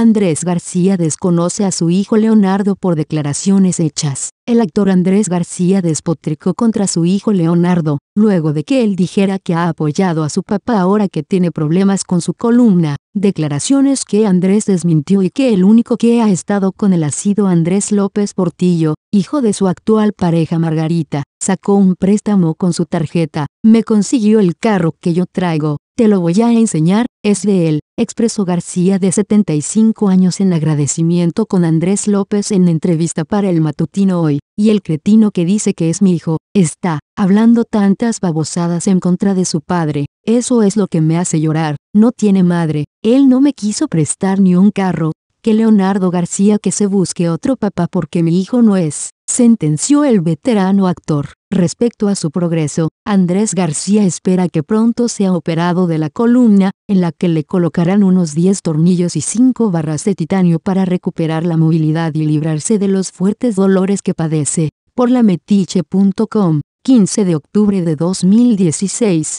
Andrés García desconoce a su hijo Leonardo por declaraciones hechas. El actor Andrés García despotricó contra su hijo Leonardo, luego de que él dijera que ha apoyado a su papá ahora que tiene problemas con su columna, declaraciones que Andrés desmintió y que el único que ha estado con él ha sido Andrés López Portillo, hijo de su actual pareja Margarita, sacó un préstamo con su tarjeta, me consiguió el carro que yo traigo, te lo voy a enseñar, es de él, expresó García de 75 años en agradecimiento con Andrés López en entrevista para el matutino hoy, y el cretino que dice que es mi hijo, está, hablando tantas babosadas en contra de su padre, eso es lo que me hace llorar, no tiene madre, él no me quiso prestar ni un carro, que Leonardo García que se busque otro papá porque mi hijo no es, sentenció el veterano actor. Respecto a su progreso, Andrés García espera que pronto sea operado de la columna, en la que le colocarán unos 10 tornillos y 5 barras de titanio para recuperar la movilidad y librarse de los fuertes dolores que padece. Por la metiche.com, 15 de octubre de 2016.